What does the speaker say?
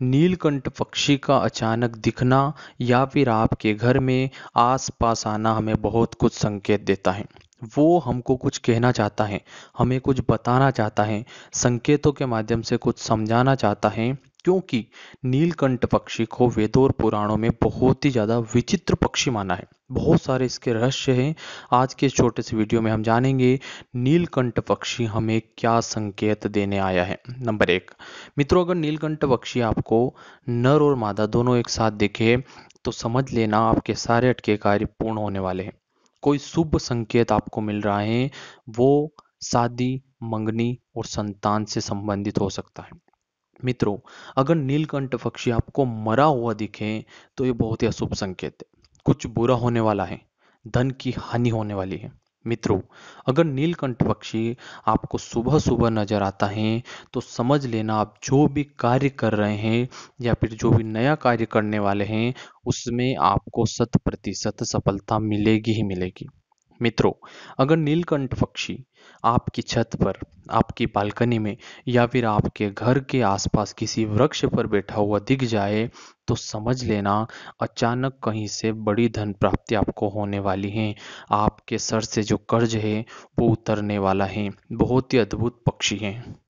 नीलकंठ पक्षी का अचानक दिखना या फिर आपके घर में आस पास आना हमें बहुत कुछ संकेत देता है वो हमको कुछ कहना चाहता है हमें कुछ बताना चाहता है संकेतों के माध्यम से कुछ समझाना चाहता है क्योंकि नीलकंठ पक्षी को वेदों और पुराणों में बहुत ही ज़्यादा विचित्र पक्षी माना है बहुत सारे इसके रहस्य हैं आज के छोटे से वीडियो में हम जानेंगे नीलकंठ पक्षी हमें क्या संकेत देने आया है नंबर एक मित्रों अगर नीलकंठ पक्षी आपको नर और मादा दोनों एक साथ देखे तो समझ लेना आपके सारे अटके कार्य पूर्ण होने वाले हैं कोई शुभ संकेत आपको मिल रहा है वो शादी मंगनी और संतान से संबंधित हो सकता है मित्रों अगर नीलकंठ पक्षी आपको मरा हुआ दिखे तो ये बहुत ही अशुभ संकेत है कुछ बुरा होने वाला है धन की हानि होने वाली है मित्रों अगर नीलकंठ पक्षी आपको सुबह सुबह नजर आता है तो समझ लेना आप जो भी कार्य कर रहे हैं या फिर जो भी नया कार्य करने वाले हैं उसमें आपको शत प्रतिशत सफलता मिलेगी ही मिलेगी मित्रों अगर नीलकंठ पक्षी आपकी छत पर आपकी बालकनी में या फिर आपके घर के आसपास किसी वृक्ष पर बैठा हुआ दिख जाए तो समझ लेना अचानक कहीं से बड़ी धन प्राप्ति आपको होने वाली है आपके सर से जो कर्ज है वो उतरने वाला है बहुत ही अद्भुत पक्षी है